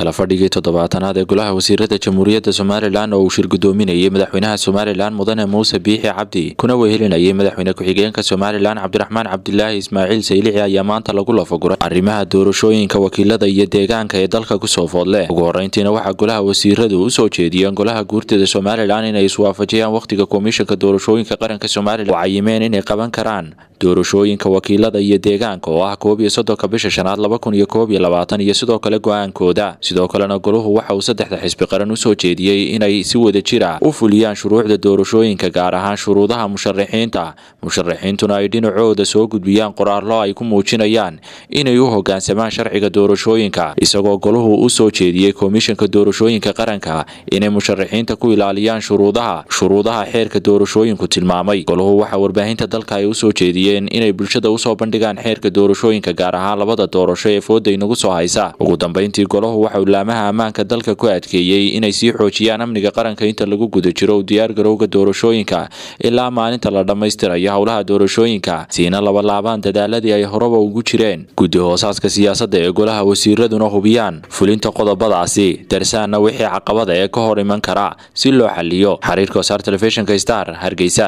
kala fadhigii toddobaatanaad ee golaha wasiirada jamhuuriyadda somalilan oo uu shirgudoominayay madaxweynaha somalilan mudane muuse biixi cabdi kuna wehelinayay madaxweyne ku-xigeenka somalilan cabdiraxmaan cabdilaahi ismaaciil saylici ayaa maanta lagu lafaguray arrimaha doorashooyinka wakiilada iyo deegaanka ee dalka kusoo foodle ugu horeyntiina waxaa golaha wasiiradu usoo jeediyeen golaha guurtida somalilan inay iswaafajiyaan wakhtiga komishanka doorashooyinka qaranka somalilan u cayimeen inay qaban karaan doorashooyinka wakiilada iyo deegaanka oo ah koob iyo soddonka bisha shanaad laba kun iyo koob iyo labaatan iyo sidoo kale go-aankooda sidoo kalena golahu waxa uu saddexda xisbi qaran usoo jeediyey inay si wada jira ah u fuliyaan shuruucda doorashooyinka gaar ahaan shuruudaha musharaxiinta musharaxiintuna ay dhinacooda soo gudbiyaan qoraarlo ay ku muujinayaan inay u hogaansamaan sharciga doorashooyinka isagoo goluhu usoo jeediyey komishanka doorashooyinka qaranka inay musharaxiinta ku ilaaliyaan shuruudaha shuruudaha xeerka doorashooyinku tilmaamay goluhu waxa warbaahinta dalka ay usoo jeediyey doonayeen inay bulshada usoo bandhigaan xeerka doorashooyinka gaar ahaan labada doorasho ee fooday nagu soo haysa ugu dambayntii golahu waxau laamaha ammaanka dalka ku adkeeyey inay sii xoojiyaan amniga qaranka inta lagu guda jiro u diyaargarowga doorashooyinka ilaa maalinta la dhammaystirayo howlaha doorashooyinka siina labalaabaan dadaaladii ay horeba ugu jireen guddi hoosaaska siyaasadda ee golaha wasiiraduna hubiyaan fulinta qodobadaasi darsaanna wixii caqabada ee ka hor iman kara si loo xaliyo xiriirka wasaar telefishinka star hargeysa